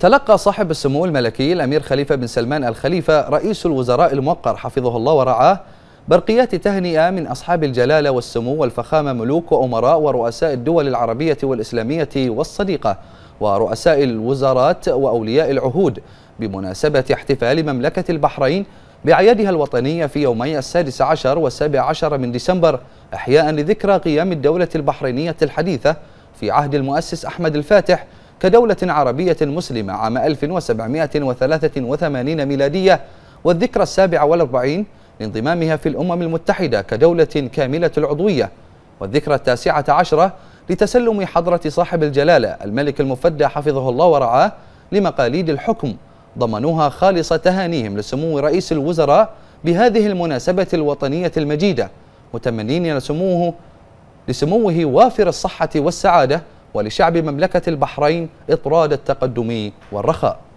تلقى صاحب السمو الملكي الأمير خليفة بن سلمان الخليفة رئيس الوزراء الموقر حفظه الله ورعاه برقيات تهنئة من أصحاب الجلالة والسمو والفخامة ملوك وأمراء ورؤساء الدول العربية والإسلامية والصديقة ورؤساء الوزارات وأولياء العهود بمناسبة احتفال مملكة البحرين بأعيادها الوطنية في يومي السادس عشر والسابع عشر من ديسمبر إحياء لذكرى قيام الدولة البحرينية الحديثة في عهد المؤسس أحمد الفاتح كدولة عربية مسلمة عام 1783 ميلادية والذكرى السابعة والأربعين لانضمامها في الأمم المتحدة كدولة كاملة العضوية والذكرى التاسعة عشرة لتسلم حضرة صاحب الجلالة الملك المفدى حفظه الله ورعاه لمقاليد الحكم ضمنوها خالص تهانيهم لسمو رئيس الوزراء بهذه المناسبة الوطنية المجيدة متمنين لسموه لسموه وافر الصحة والسعادة ولشعب مملكة البحرين إطراد التقدم والرخاء